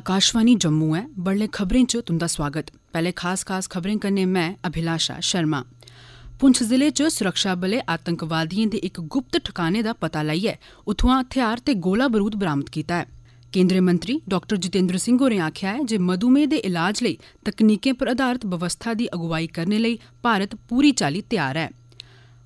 आकाशवाणी जम्मू ऐ बड़ले खबरें च तुंदा स्वागत पहले खास खास खबरें कन्नै मैं अभिलाषा शर्मा पुंछ जिले च सुरक्षाबलें आतंकवादिएं दे इक गुप्त ठिकाने दा पता लाइयै उत्थुआं हथियार ते गोला बारूद बरामद कीता ऐ केंद्रीय मंत्री डॉ जितेंद्र सिंह होरें आखेआ ऐ जे मधुमेह दे इलाज लेई तकनीकें पर आधारित व्यवस्था दी अगुवाई करने लेई भारत पूरी चाली तैयार ऐ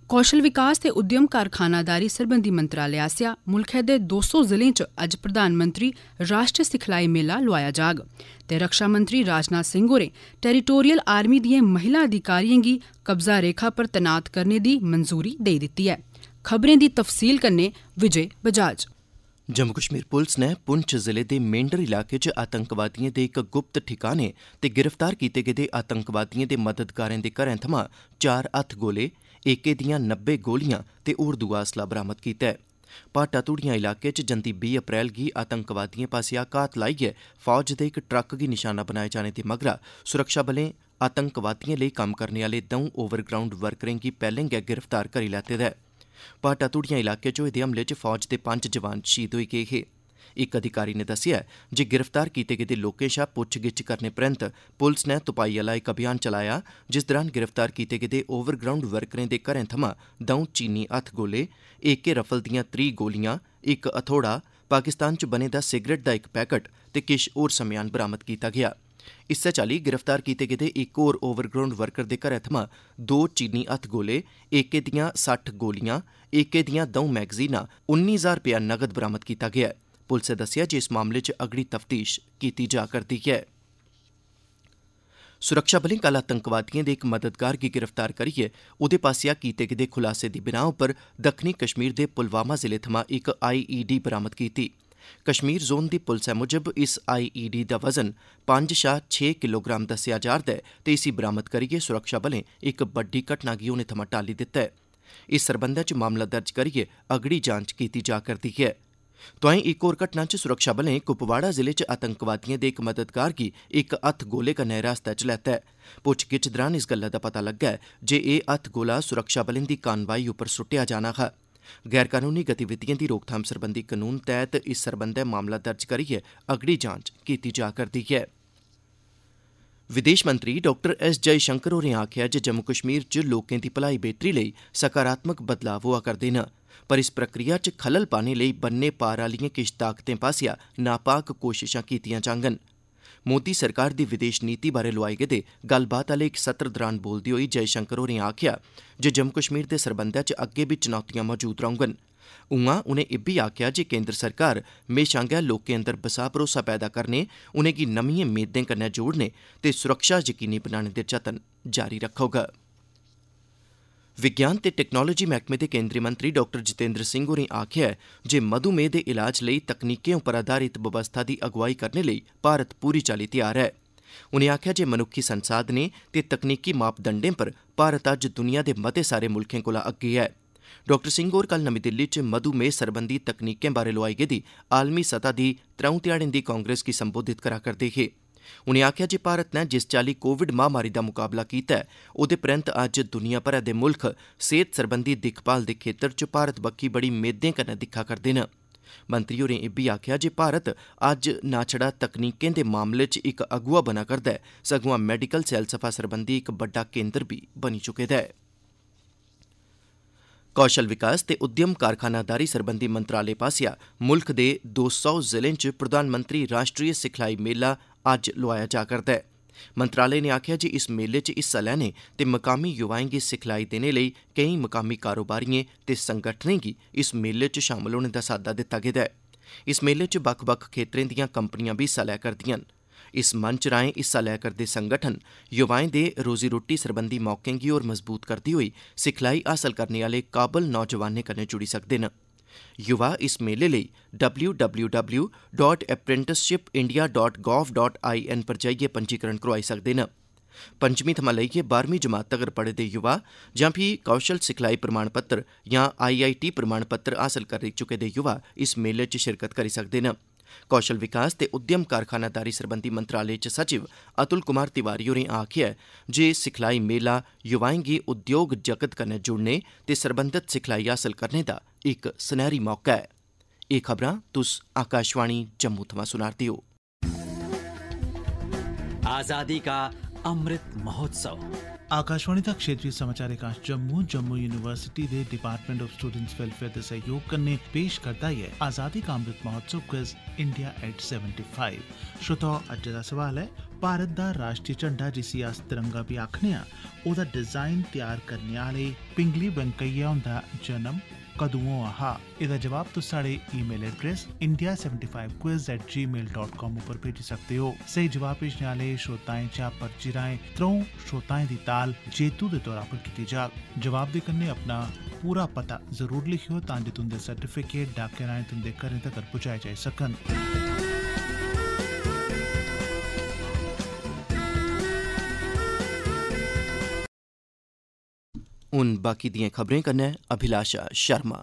ਕੌਸ਼ਲ ਵਿਕਾਸ ਤੇ ਉਦਯਮ ਕਾਰਖਾਨਾਦਾਰੀ ਸਰਬੰਧੀ ਮੰਤਰਾਲੇ ਆਸਿਆ ਮੁਲਕ ਦੇ 200 ਜ਼ਿਲ੍ਹੇ 'ਚ ਅੱਜ ਪ੍ਰਧਾਨ ਮੰਤਰੀ ਰਾਸ਼ਟਰੀ ਸਿਖਲਾਈ ਮੇਲਾ ਲਵਾਇਆ ਜਾਗ ਤੇ ਰੱਖਿਆ ਮੰਤਰੀ ਰਾਜਨਾਥ ਸਿੰਘ ਹੋਰੇ ਟੈਰੀਟੋਰੀਅਲ ਆਰਮੀ ਦੀਆਂ ਮਹਿਲਾ ਅਧਿਕਾਰੀਆਂ ਦੀ ਕਬਜ਼ਾ ਰੇਖਾ ਪਰ ਤਨਾਤ ਕਰਨੇ ਦੀ ਮਨਜ਼ੂਰੀ ਦੇ ਦਿੱਤੀ ਹੈ ਖਬਰਾਂ ਦੀ ਤਫਸੀਲ ਕਰਨੇ ਵਿਜੇ ਬਜਾਜ ਜੰਮੂ ਕਸ਼ਮੀਰ ਪੁਲਿਸ ਨੇ ਪੁੰਛ ਜ਼ਿਲ੍ਹੇ ਦੇ ਮੇਂਡਰ ਇਲਾਕੇ 'ਚ ਆਤੰਕਵਾਦੀਆਂ ਦੇ ਇੱਕ ਗੁਪਤ ਠਿਕਾਣੇ ਤੇ ਗ੍ਰਿਫਤਾਰ ਕੀਤੇ ਗਏ ਦੇ ਆਤੰਕਵਾਦੀਆਂ ਦੇ ਮਦਦਗਾਰਾਂ ਦੇ ਘਰਾਂ ਥਮਾਂ 4 ਹੱਥ ਗੋਲੇ, ਏਕੇ ਦੀਆਂ 90 ਗੋਲੀਆਂ ਤੇ ਉਰਦੂ ਆਸਲਾ ਬਰਾਮਦ ਕੀਤਾ ਹੈ। ਪਾਟਾ ਤੁੜੀਆਂ ਇਲਾਕੇ 'ਚ ਜੰਦੀ 20 ਅਪ੍ਰੈਲ ਗੀ ਆਤੰਕਵਾਦੀਆਂ ਪਾਸੇ ਆਕਾਤ ਲਾਈ ਹੈ। ਫੌਜ ਦੇ ਇੱਕ ਟਰੱਕ ਦੀ ਨਿਸ਼ਾਨਾ ਬਣਾਏ ਜਾਣੇ ਤੇ ਮਗਰਾ ਸੁਰੱਖਿਆ ਬਲੇ ਆਤੰਕਵਾਦੀਆਂ ਲਈ ਕੰਮ ਕਰਨ ਵਾਲੇ ਦੋ ਓਵਰਗਰਾਉਂਡ ਵਰਕਰਾਂ ਦੀ ਪਹਿਲਿੰਗ ਗ੍ਰਿਫਤਾਰ ਕਰੀ ਲਾਤੇ ਦਾ ਹੈ। ਪਾਟਾ ਤੁੜੀਆਂ ਇਲਾਕੇ ਚੋਂ ਇਹਦੇ ਹਮਲੇ 'ਚ ਫੌਜ ਦੇ ਪੰਜ ਜਵਾਨ ਸ਼ਹੀਦ ਹੋਏ ਗਏ ਹੇ ਇੱਕ ਅਧਿਕਾਰੀ ਨੇ ਦੱਸਿਆ ਜੇ ਗ੍ਰਿਫਤਾਰ ਕੀਤੇ ਗਏ ਦੇ ਲੋਕੇਸ਼ਾ ਪੁੱਛਗਿੱਛ ਕਰਨੇ ਪ੍ਰੰਤ ਪੁਲਿਸ ਨੇ ਤਪਾਈ ਵਾਲਾ ਇੱਕ ਅਭਿਆਨ ਚਲਾਇਆ ਜਿਸ ਦੌਰਾਨ ਗ੍ਰਿਫਤਾਰ ਕੀਤੇ ਗਏ ਦੇ ਓਵਰਗਰਾਉਂਡ ਵਰਕਰਾਂ ਦੇ ਘਰਾਂ ਥਮਾ ਦੋਂ ਚੀਨੀ ਹੱਥ ਗੋਲੇ ਕੇ ਰਫਲ ਦੀਆਂ 3 ਗੋਲੀਆਂ ਇੱਕ ਅਥੋੜਾ ਪਾਕਿਸਤਾਨ 'ਚ ਬਨੇ ਦਾ ਸਿਗਰਟ ਦਾ ਇੱਕ ਪੈਕਟ ਤੇ ਕਿਸ਼ ਹੋਰ ਸਮਾਨ ਬਰਾਮਦ ਕੀਤਾ ਗਿਆ इस्सै चाल्ली गिरफ्तार कीते गेदे इक होर ओवरग्राउंड वर्कर दे घरै थमां दो चीनी हत्थ गोले ए के दिआं सट्ठ गोलियां एके दियां दिआं दौं मैगजीनां उन्नी ज्हार रपेआ नगद बरामद कीता गेआ ऐ पुलसै दस्सेआ जे इस मामले च अगड़ी तफ्तीश कीती जा'रदी ऐ सुरक्षाबलें कल आतंकवादिएं दे इक मददगार गी गिरफ्तार करियै ओह्दे पास्सेआ कीते गेदे खुलासे दी बिनाह उप्पर दक्खनी कश्मीर दे पुलवामा जिले थमां इक आईईडी बरामद कीती ऐ ਕਸ਼ਮੀਰ ਜ਼ੋਨ ਦੀ ਪੁਲਿਸ ਮੁਜਬ ਇਸ ਆਈਈਡੀ ਦਾ ਵਜ਼ਨ 5.6 ਕਿਲੋਗ੍ਰਾਮ ਦੱਸਿਆ ਜਾਂਦਾ ਹੈ ਤੇ ਇਸੇ ਬਰਾਮਦ ਕਰੀਏ ਸੁਰੱਖਿਆ ਬਲੇ ਇੱਕ ਵੱਡੀ ਘਟਨਾ ਗੀ ਨੇ ਥਮਾ ਟਾਲੀ ਦਿੱਤਾ ਹੈ ਇਸ ਸਰਬੰਧ ਵਿੱਚ ਮਾਮਲਾ ਦਰਜ ਕਰੀਏ ਅਗੜੀ ਜਾਂਚ ਕੀਤੀ ਜਾ ਕਰਦੀ ਹੈ ਤੋਂ ਇੱਕ ਹੋਰ ਘਟਨਾ 'ਚ ਸੁਰੱਖਿਆ ਬਲੇ ਕੁਪਵਾੜਾ ਜ਼ਿਲ੍ਹੇ 'ਚ ਆਤੰਕਵਾਦੀਆਂ ਦੇ ਇੱਕ ਮਦਦਗਾਰ ਕੀ ਇੱਕ ਹੱਥ ਗੋਲੇ ਕਨੇ ਰਸਤਾ 'ਚ ਲੈਤਾ ਹੈ ਪੁੱਛਗਿੱਛ ਦੌਰਾਨ ਇਸ ਗੱਲ ਦਾ ਪਤਾ ਲੱਗਾ ਜੇ ਇਹ ਹੱਥ ਗੋਲਾ ਸੁਰੱਖਿਆ ਬਲੇ ਦੀ ਕਾਨਵਾਈ ਉੱਪਰ ਸੁੱਟਿਆ ਜਾਣਾ ਹੈ गैर कनूनी गतिविधिएं दी रोकथाम सरबंधी कानून तैह्त इस सरबंधै मामला दर्ज करियै अगड़ी जांच कीती जा करदी ऐ विदेश मंत्री डाक्टर एस जयशंकर होरें आखेआ जे जम्मू कश्मीर च लोकें दी भलाई बेह्तरी लेई सकारात्मक बदलाव होआ करदे न पर इस प्रक्रिया च खलल पाने लेई बन्ने पार आह्लिएं किश ताकतें पासेआ नापाक कोशशां कीतीआं जाङन मोदी सरकार दी विदेश नीति बारै लोआए गेदे गल्लबात आह्ले इक सत्र दौरान बोलदे होई जयशंकर होरें आखेआ जे जम्मू कश्मीर दे सरबंधै च अग्गे बी चुनौतियां मौजूद रौह्डन उआं उनें इब्बी आखेआ जे केन्द्र सरकार म्हेशां गै लोकें अंदर बसाह भरोसा पैदा करने उनें'गी नमिएं मेदें कन्नै जोड़ने ते सुरक्षा यकीनी बनाने दे जतन जारी रक्खोग ਵਿਗਿਆਨ ਤੇ ਟੈਕਨੋਲੋਜੀ ਮਹਿਕਮੇ ਦੇ ਕੇਂਦਰੀ ਮੰਤਰੀ ਡਾਕਟਰ ਜਤਿੰਦਰ ਸਿੰਘ ਹੋਰੀ ਆਖਿਆ ਜੇ ਮਧੂਮੇਹ ਦੇ ਇਲਾਜ ਲਈ ਤਕਨੀਕੀ ਉਪਰ ਆਧਾਰਿਤ ਵਿਵਸਥਾ ਦੀ ਅਗਵਾਈ ਕਰਨ ਲਈ ਭਾਰਤ ਪੂਰੀ ਚਾਲੀ ਤਿਆਰ ਹੈ ਉਨੇ ਆਖਿਆ ਜੇ ਮਨੁੱਖੀ ਸੰਸਾਧਨੇ ਤੇ ਤਕਨੀਕੀ ਮਾਪਦੰਡਾਂ ਪਰ ਭਾਰਤ ਅੱਜ ਦੁਨੀਆ ਦੇ ਮਤੇ ਸਾਰੇ ਮੁਲਕਾਂ ਕੋਲ ਅੱਗੇ ਹੈ ਡਾਕਟਰ ਸਿੰਘ ਹੋਰ ਕੱਲ ਨਵੀਂ ਦਿੱਲੀ 'ਚ ਮਧੂਮੇਹ ਸਰਬੰਦੀ ਤਕਨੀਕਾਂ ਬਾਰੇ ਲੋਆਈ ਗਈ ਆਲਮੀ ਸਤਾ ਦੀ ਤਰਉਂ ਤਿਆੜਿੰਦੀ ਕਾਂਗਰਸ ਕੀ ਸੰਬੋਧਿਤ ਕਰਾ ਕਰਦੇ ਹੇ ਉनें आखेआ जे भारत नै जिस चाल्ली कोविड महामारी दा मुकाबला कीता ऐ ओह्दे परैन्त अज्ज दुनिया भरै दे मुल्ख सेह्त सरबंधी दिक्खभाल दे खेत्तर च भारत बक्खी बड़ी मेदें कन्नै दिक्खा करदे न मंत्री होरें इब्बी आखेआ जे भारत अज्ज ना छड़ा तकनीकें दे मामले च इक अगुवा बना करदा ऐ सगुआं मैडिकल सैलसफा सरबंधी इक बड्डा केन्द्र भी बनी चुके दा ऐ कौशल विकास ते उद्यम कारखानादारी सरबंधी मंत्रालय पासेआ मुल्ख दे 200 जिलें च प्रधानमंत्री राष्ट्रीय सिखलाई मेला अज्ज लोआया जा करदा ऐ मंत्रालय नै आखेआ जे इस मेले च हिस्सा लैने ते मकामी युवाएं गी सिखलाई देने लेई केई मकामी कारोबारिएं ते संगठनें गी इस मेले च शामल होने दा साद्दा दित्ता गेदा ऐ इस मेले च बक्ख बक्ख खेत्तरें दिआं कंपनियां बी हिस्सा लै करदिआं न इस मंच राएं हिस्सा लै करदे संगठन युवाएं दे रोजी रुट्टी सरबंधी मौकें गी होर मजबूत करदे होई सिखलाई हासल करने आह्ले काबल नौजवानें कन्नै जुड़ी सकदे न ਯੁਵਾ ਇਸ ਮੇਲੇ ਲਈ www.apprenticeshipindia.gov.in ਪਰ ਜਾਈਏ ਪੰਜੀਕਰਨ ਕਰਵਾਈ ਸਕਦੇ ਨੇ ਪੰਜਵੀਂ ਥਮਾ ਲਈਏ 12ਵੀਂ ਜਮਾਤ ਤੱਕ ਪੜ੍ਹੇ ਦੇ ਯੁਵਾ ਜਾਂ ਵੀ ਕੌਸ਼ਲ ਸਿਖਲਾਈ ਪ੍ਰਮਾਣ ਪੱਤਰ ਜਾਂ IIT ਪ੍ਰਮਾਣ ਪੱਤਰ ਹਾਸਲ ਕਰ ਚੁੱਕੇ ਦੇ ਯੁਵਾ ਇਸ ਮੇਲੇ 'ਚ ਸ਼ਿਰਕਤ ਕਰ ਸਕਦੇ ਨੇ ਕੌਸ਼ਲ ਵਿਕਾਸ ਤੇ ਉਦਯਮ ਕਾਰਖਾਨਾਦਾਰੀ ਸਰਬੰਧੀ ਮੰਤਰਾਲੇ ਚ ਸਚਿਵ ਅਤੁਲ ਕੁਮਾਰ ਤਿਵਾਰੀ ਹੋਰੀ ਆਖਿਆ ਜੇ ਸਿਖਲਾਈ ਮੇਲਾ ਯੁਵਾਇੰਗੀ ਉਦਯੋਗ ਜਗਤ ਕਨੇ ਜੁੜਨੇ ਤੇ ਸਰਬੰਧਤ ਸਿਖਲਾਈ ਹਾਸਲ ਕਰਨੇ ਦਾ इक सनैह्री मौका ऐ एह् खबरां तुस आकाशवाणी जम्मू थमां सुना'रदे ओ आजादी का अमृत महोत्सव आकाशवाणी दा क्षेत्रीय समाचार एकांश जम्मू जम्मू यूनिवर्सिटी दे डिपार्टमेंट ऑफ स्टूडेंट्स वेलफेयर दे सहयोग कन्नै पेश करदा ऐ आजादी का अमृत महोत्सव क्विज इंडिया एट 75 श्रोताओ अज्जै दा सवाल ऐ भारत दा राष्ट्रीय झंडा जिसी अस तिरंगा भी आखने आं ओह्दा डिजाइन तैयार करने आह्ले पिंगली वेंकैया हुंदा जन्म कदुओं आहा ਇਹਦਾ ਜਵਾਬ ਤੁਸੀਂ ਸਾਡੇ ਈਮੇਲ ਐਡਰੈਸ india75quiz@gmail.com ਉੱਪਰ ਭੇਜ ਸਕਦੇ ਹੋ ਸਹੀ ਜਵਾਬ ਭੇਜਣ ਵਾਲੇ ਸ਼ਰੋਤਾਵਾਂ ਚਾ ਪਰਚੀ ਰਾਏ ਤਰੋਂ ਸ਼ਰੋਤਾਵਾਂ ਦੀ ਤਾਲ ਜੇਤੂ ਦੇ ਤੌਰ 'ਤੇ ਕੀਤੀ ਜਾ ਜਵਾਬ ਦੇ ਕੰਨੇ ਆਪਣਾ ਪੂਰਾ ਪਤਾ ਜ਼ਰੂਰ ਲਿਖਿਓ ਤਾਂ ਜੋ ਤੁਹਾਡੇ ਸਰਟੀਫਿਕੇਟ ਡਾਕੇ ਰਾਏ ਤੁਹਾਡੇ ਘਰੇ ਤੱਕ ਪਹੁੰਚਾਏ ਜਾ ਸਕਣ हून बाकी दियें खबरें कन्नै अभिलाषा शर्मा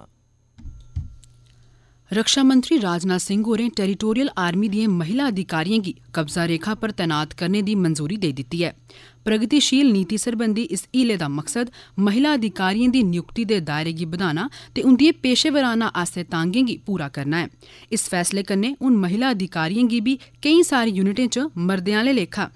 रक्षा मंत्री राजनाथ सिंह होरें टेरिटोरियल आर्मी दियें महिला अधिकारियें गी कब्जा रेखा पर तैनात करने दी मंजूरी देई दित्ती ऐ प्रगतिशील नीति सरबंधी इस हीले दा मकसद महिला अधिकारियें दी नियुक्ति दे दायरे गी बधाना ते उंदियें पेशेवराना आस्तै तांगें गी पूरा करना ऐ इस फैसले कन्नै हून महिला अधिकारियें गी बी केईं सारी यूनिटें च मर्दें आह्ले लेखा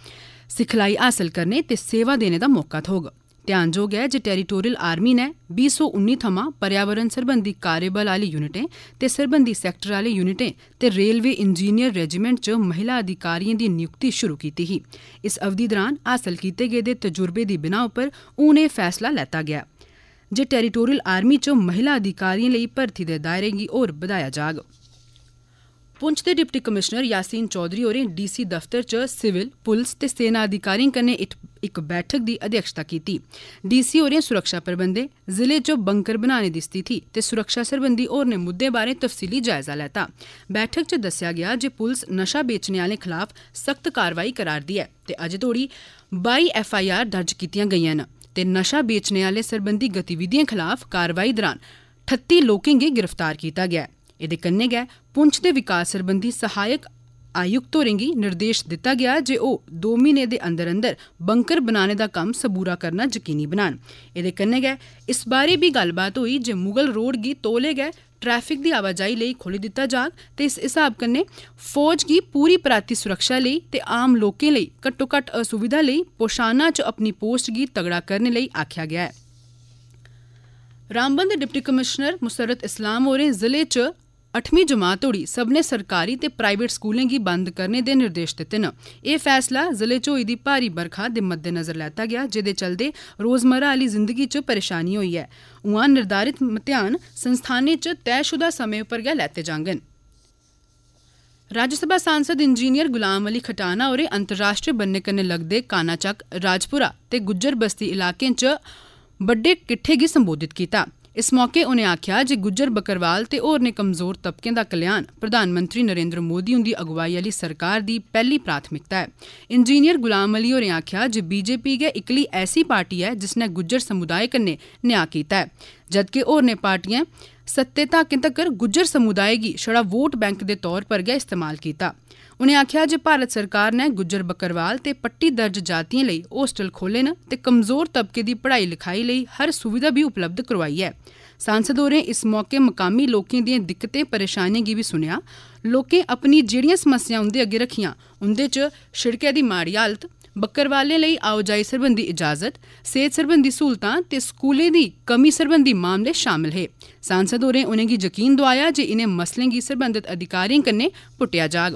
सिखलाई हासल करने ते सेवा देने दा मौका थ्होग ધ્યાનજોગ એ જે ટેરિટોરિયલ આર્મીને બીસો થમાં પર્યાવરણ સંબંધી કાર્યબલ આલી યુનિટેं ते सरबंधी सैक्टर आह्ली यूनिटें ते रेलवे इंजीनियर रेजीमेंट च महिला अधिकारियें दी नियुक्ति शुरू कीती ही इस अवधि दरान हासल कीते गेदे तजुर्बे दी बिनाह उप्पर हून एह् फैसला लैता गेआ जे टेरिटोरियल आर्मी च महिला अधिकारियें लेई भर्थी दे दायरे गी होर बधाया जाग पुंछ ਦੇ ਡਿਪਟੀ ਕਮਿਸ਼ਨਰ ਯਾਸੀਨ ਚੌਧਰੀ ਹੋਰੇ ਡੀਸੀ ਦਫ਼ਤਰ ਚ ਸਿਵਲ पुलिस ਤੇ सेना ਅਧਿਕਾਰੀਆਂ ਕਨੇ ਇੱਕ ਬੈਠਕ ਦੀ ਅਧਿਕਸ਼ਤਾ ਕੀਤੀ ਡੀਸੀ ਹੋਰੇ ਸੁਰੱਖਿਆ ਪ੍ਰਬੰਧੇ ਜ਼ਿਲ੍ਹੇ 'ਚ ਬੰਕਰ ਬਣਾਉਣੇ ਦੀ ਸਥਿਤੀ ਤੇ ਸੁਰੱਖਿਆ ਹੋਰ ਨੇ ਮੁੱਦੇ ਬਾਰੇ ਤਫਸੀਲੀ ਜਾਇਜ਼ਾ ਲੈਤਾ ਬੈਠਕ 'ਚ ਦੱਸਿਆ ਗਿਆ ਜੇ ਪੁਲਿਸ ਨਸ਼ਾ ਵੇਚਣ ਵਾਲੇ ਖਿਲਾਫ ਸਖਤ ਕਾਰਵਾਈ ਕਰਾਰ ਕਰਾਰਦੀ ਹੈ ਤੇ ਅਜੇ ਤੋੜੀ 22 ਐਫ ਆਈ ਆਰ ਦਰਜ ਕੀਤੀਆਂ ਗਈਆਂ ਨੇ ਤੇ ਨਸ਼ਾ ਵੇਚਣ ਵਾਲੇ ਸੰਬੰਧੀ ਗਤੀਵਿਧੀਆਂ ਖਿਲਾਫ ਕਾਰਵਾਈ ਦਰਾਂ 38 ਲੋਕਾਂ ਨੂੰ ਗ੍ਰਿਫਤਾਰ ਕੀਤਾ ਗਿਆ ਹੈ ਇਹਦੇ ਕੰਨੇ ਗਏ ਪੁੰਛ ਦੇ ਵਿਕਾਸ ਸਰਬੰਧੀ ਸਹਾਇਕ ਆਯੁਕਤ ਹੋਰੇਗੀ ਨਿਰਦੇਸ਼ ਦਿੱਤਾ ਗਿਆ ਜੇ ਉਹ 2 ਮਹੀਨੇ ਦੇ ਅੰਦਰ ਅੰਦਰ ਬੰਕਰ ਬਣਾਉਣੇ ਦਾ ਕੰਮ ਸਬੂਰਾ ਕਰਨਾ ਯਕੀਨੀ ਬਣਾਣ ਇਹਦੇ ਕੰਨੇ ਗਏ ਇਸ ਬਾਰੇ ਵੀ ਗੱਲਬਾਤ ਹੋਈ ਜੇ ਮੁਗਲ ਰੋਡ ਗੀ ਤੋਲੇ ਗਏ ਟ੍ਰੈਫਿਕ ਦੀ ਆਵਾਜਾਈ ਲਈ ਖੋਲ੍ਹ ਦਿੱਤਾ ਜਾਗ ਤੇ ਇਸ ਹਿਸਾਬ ਕੰਨੇ ਫੌਜ ਦੀ ਪੂਰੀ ਪ੍ਰਾਤੀ ਸੁਰੱਖਿਆ ਲਈ ਤੇ ਆਮ ਲੋਕਾਂ ਲਈ ਘੱਟੋ ਘੱਟ ਅਸੁਵਿਧਾ ਲਈ ਪੋਸ਼ਾਨਾ ਚ ਆਪਣੀ ਪੋਸਟ ਗੀ ਤਗੜਾ ਕਰਨ ਲਈ ਆਖਿਆ ਗਿਆ ਹੈ ਰਾਮਬੰਦ ਡਿਪਟੀ ਕਮਿਸ਼ਨਰ ਮੁਸਰਤ ਇਸਲਾਮ ਹੋਰੇ ਜ਼ਿਲ੍ਹੇ ਚ 8ਵੀਂ ਜਮਾਤ ਤੋੜੀ ਸਭ ਨੇ ਸਰਕਾਰੀ ਤੇ ਪ੍ਰਾਈਵੇਟ ਸਕੂਲਾਂ ਦੀ ਬੰਦ ਕਰਨੇ ਦੇ ਨਿਰਦੇਸ਼ ਦਿੱਤੇ ਨੇ ਇਹ ਫੈਸਲਾ ਜ਼ਿਲ੍ਹੇ ਚੋਈ ਦੀ ਭਾਰੀ ਬਰਖਾ ਦੇ ਮੱਦੇਨਜ਼ਰ ਲੈਤਾ ਗਿਆ ਜਿਹਦੇ ਚਲਦੇ ਰੋਜ਼ਮਰਾ ਵਾਲੀ ਜ਼ਿੰਦਗੀ 'ਚ ਪਰੇਸ਼ਾਨੀ ਹੋਈ ਹੈ ਉਹਾਂ ਨਿਰਧਾਰਿਤ ਮਤਿਆਨ ਸੰਸਥਾਨੇ 'ਚ ਤੈਅਸ਼ੁਦਾ ਸਮੇਂ ਉੱਪਰ ਗਿਆ ਲੈਤੇ ਜਾਂਗਨ ਰਾਜ ਸਭਾ सांसद ਇੰਜੀਨੀਅਰ ਗੁਲਾਮ ਅਲੀ ਖਟਾਨਾ ਔਰੇ ਅੰਤਰਰਾਸ਼ਟਰੀ ਬੰਨੇ कन्नै ਲੱਗਦੇ कानाचक ਰਾਜਪੁਰਾ ਤੇ ਗੁੱਜਰ ਬਸਤੀ ਇਲਾਕੇ 'ਚ ਵੱਡੇ ਕਿੱਠੇ ਗੀ ਸੰਬੋਧਿਤ ਕੀਤਾ ਇਸ ਮੌਕੇ ਉਹਨੇ ਆਖਿਆ ਜੇ ਗੁੱਜਰ ਬੱਕਰਵਾਲ ਤੇ ਹੋਰ ਨੇ ਕਮਜ਼ੋਰ ਤਬਕਿਆਂ ਦਾ ਕਲਿਆਣ ਪ੍ਰਧਾਨ ਮੰਤਰੀ ਨਰਿੰਦਰ ਮੋਦੀ ਹੁੰਦੀ ਅਗਵਾਈ ਵਾਲੀ ਸਰਕਾਰ ਦੀ ਪਹਿਲੀ ਪ੍ਰਾਥਮਿਕਤਾ ਹੈ ਇੰਜੀਨੀਅਰ ਗੁਲਾਮ ਅਲੀ ਹੋਰੇ ਆਖਿਆ ਜੇ ਬੀਜੇਪੀ ਗੇ ਇਕਲੀ ਐਸੀ ਪਾਰਟੀ ਹੈ ਜਿਸ ਨੇ ਗੁੱਜਰ ਸਮੁਦਾਇ ਕੰਨੇ ਨਿਆਂ ਕੀਤਾ ਹੈ ਜਦਕਿ ਹੋਰ ਨੇ ਪਾਰਟੀਆਂ सत्ते ਤੱਕ ਗੁੱਜਰ ਸਮੁਦਾਇ ਦੀ ਛੜਾ ਵੋਟ ਬੈਂਕ ਦੇ ਤੌਰ ਪਰ ਗਿਆ ਇਸਤੇਮਾਲ ਕੀਤਾ ਉਨੇ ਆਖਿਆ ਜੇ ਭਾਰਤ ਸਰਕਾਰ ਨੇ ਗੁੱਜਰ ਬੱਕਰਵਾਲ ਤੇ ਪੱਟੀ ਦਰਜ ਜਾਤੀਆਂ ਲਈ ਹੋਸਟਲ ਖੋਲੇ ਨ ਤੇ ਕਮਜ਼ੋਰ ਤਬਕੇ ਦੀ ਪੜ੍ਹਾਈ ਲਿਖਾਈ ਲਈ ਹਰ ਸੁਵਿਧਾ ਵੀ ਉਪਲਬਧ ਕਰਵਾਈ ਹੈ ਸਾਂਸਦ ਹੋਰੇ ਇਸ ਮੌਕੇ ਮਕਾਮੀ ਲੋਕਾਂ ਦੀਆਂ ਦਿੱਕਤਾਂ ਪਰੇਸ਼ਾਨੀਆਂ ਵੀ ਸੁਣਿਆ ਲੋਕੇ ਆਪਣੀ ਜਿਹੜੀਆਂ ਸਮੱਸਿਆਵਾਂ ਉਹਨਾਂ ਅੱਗੇ ਰੱਖੀਆਂ ਉਹਦੇ ਚ ਸ਼ਿਰਕੇ ਦੀ ਮਾੜੀ ਹਾਲਤ ਬੱਕਰਵਾਲੇ ਲਈ ਆਵਾਜਾਈ ਸਰਬੰਧੀ ਇਜਾਜ਼ਤ ਸਿਹਤ ਸਰਬੰਧੀ ਸਹੂਲਤਾਂ ਤੇ ਸਕੂਲੇ ਦੀ ਕਮੀ ਸਰਬੰਧੀ ਮਾਮਲੇ ਸ਼ਾਮਲ ਹੈ ਸਾਂਸਦ ਹੋਰੇ ਉਹਨਾਂ ਦੀ ਯਕੀਨ ਦਵਾਇਆ ਜੇ ਇਹਨੇ ਮਸਲੇ ਦੀ ਸਰਬੰਧਤ ਅਧਿਕਾਰੀਆਂ ਕੰਨੇ ਪੁੱਟਿਆ ਜਾਗ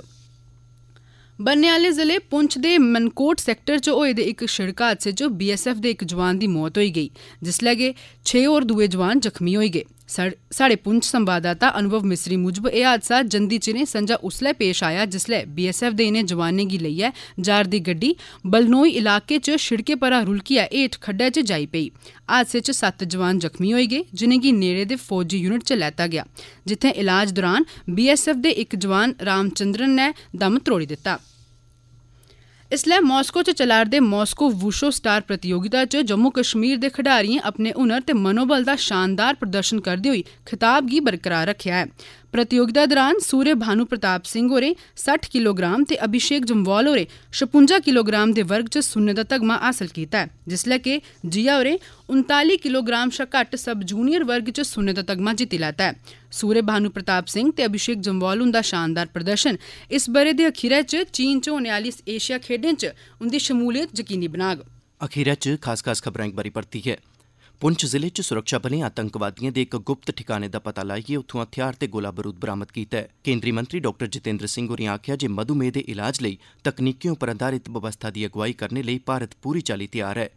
ਬੰਨੇ ਵਾਲੇ ਜ਼ਿਲ੍ਹੇ ਪੁੰਛ ਦੇ ਮਨਕੋਟ ਸੈਕਟਰ 'ਚ ਹੋਏ ਦੇ ਇੱਕ ਸੜਕ ਹਾਦਸੇ 'ਚ ਬੀਐਸਐਫ ਦੇ ਇੱਕ ਜਵਾਨ ਦੀ ਮੌਤ ਹੋਈ ਗਈ ਜਿਸ ਲਗੇ 6 ਹੋਰ ਦੂਏ ਜਵਾਨ ਜ਼ਖਮੀ ਹੋਏ ਗਏ ਸਾਡੇ ਪੁੰਛ ਸੰਵਾਦਦਾਤਾ ਅਨੁਭਵ ਮਿਸਰੀ ਮੁਜਬ ਇਹ ਹਾਦਸਾ ਜੰਦੀ ਚਿਨੇ ਸੰਜਾ ਉਸਲੇ ਪੇਸ਼ ਆਇਆ ਜਿਸਲੇ ਬੀਐਸਐਫ ਦੇ ਇਹਨੇ ਜਵਾਨੇ ਕੀ ਲਈ ਹੈ ਜਾਰ ਦੀ ਗੱਡੀ ਬਲਨੋਈ ਇਲਾਕੇ 'ਚ ਸੜਕੇ ਪਰਾ ਰੁਲਕੀਆ ਏਟ ਖੱਡਾ 'ਚ ਜਾਈ ਪਈ ਹਾਦਸੇ 'ਚ 7 ਜਵਾਨ ਜ਼ਖਮੀ ਹੋਏ ਗਏ ਜਿਨ੍ਹਾਂ ਕੀ ਨੇੜੇ ਦੇ ਫੌਜੀ ਯੂਨਿਟ 'ਚ ਲੈਤਾ ਗਿਆ ਜਿੱਥੇ ਇਲਾਜ ਦੌਰਾਨ ਬੀਐਸਐਫ ਦੇ ਇੱਕ ਜਵਾਨ ਰਾਮਚੰਦਰਨ ਨੇ ਦਮ ਤੋੜੀ ਦਿੱਤਾ ਇਸਲੇ ਮਾਸਕੋ ਚ ਚਲਾਰ ਦੇ ਮਾਸਕੋ ਵੂਸ਼ੋ ਸਟਾਰ ਪ੍ਰਤੀਯੋਗਿਤਾ ਚ ਜੰਮੂ ਕਸ਼ਮੀਰ ਦੇ ਖਿਡਾਰੀ ਆਪਣੇ ਹੁਨਰ ਤੇ ਮਨੋਬਲ ਦਾ ਸ਼ਾਨਦਾਰ ਪ੍ਰਦਰਸ਼ਨ ਕਰਦੇ ਹੋਏ ਖਿਤਾਬ ਗੀ ਬਰਕਰਾਰ ਰੱਖਿਆ ਹੈ ਪ੍ਰਤੀਯੋਗਤਾ ਦੌਰਾਨ ਸੂਰੇ ਭਾਨੂ ਪ੍ਰਤਾਪ ਸਿੰਘ ਹੋਰੇ 60 ਕਿਲੋਗ੍ਰਾਮ ਤੇ ਅਭਿਸ਼ੇਕ ਜੰਵਾਲ ਹੋਰੇ 56 ਕਿਲੋਗ੍ਰਾਮ ਦੇ ਵਰਗ 'ਚ ਸੁੰਨੇ ਦਾ ਤਗਮਾ ਹਾਸਲ ਕੀਤਾ ਜਿਸ ਲਈ ਕਿ ਜੀਆ ਹੋਰੇ 39 ਕਿਲੋਗ੍ਰਾਮ ਸ਼ਾ ਘੱਟ ਸਬ ਜੂਨੀਅਰ ਵਰਗ 'ਚ ਸੁੰਨੇ ਦਾ ਤਗਮਾ ਜਿੱਤ ਲਾਤਾ ਹੈ ਸੂਰੇ ਭਾਨੂ ਪ੍ਰਤਾਪ ਸਿੰਘ ਤੇ ਅਭਿਸ਼ੇਕ ਜੰਵਾਲ ਹੁੰਦਾ ਸ਼ਾਨਦਾਰ ਪ੍ਰਦਰਸ਼ਨ ਇਸ ਬਰੇ ਦੇ ਅਖੀਰੇ 'ਚ ਚੀਨ 'ਚ ਹੋਣ ਵਾਲੀ ਏਸ਼ੀਆ ਖੇਡਾਂ 'ਚ ਉਹਦੀ ਸ਼ਮੂਲੀਅਤ ਯਕੀਨੀ ਬਣਾਗ ਅਖੀਰੇ 'ਚ ਖਾਸ-ਖਾਸ ਖਬਰਾਂ ਇੱਕ ਵਾਰੀ ਪੜਤੀ ਹੈ पुंछ जिले च सुरक्षा बलें आतंकवादिएं दे इक गुप्त ठिकाने दा पता लाइयै उत्थुआं हथियार ते गोला बरूद बरामद कीता ऐ केन्द्री मंत्री डाक्टर जितेंद्र सिंह होरें आखेआ जे मधुमेह दे इलाज लेई तकनीकें पर आधारित व्यवस्था दी अगुवाई करने लेई भारत पूरी चाली तैयार ऐ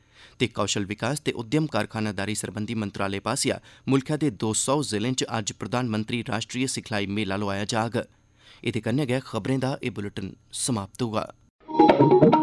ते कौशल विकास ते उद्यम कारखानादारी सरबंधी मंत्रालय पासेआ मुल्खै दे दो सौ जिलें च अज्ज प्रधानमंत्री राष्ट्रीय सिखलाई मेला लोआया जाग एह्दे कन्नै गै खबरें दा एह् बुलेटिन समाप्त होआ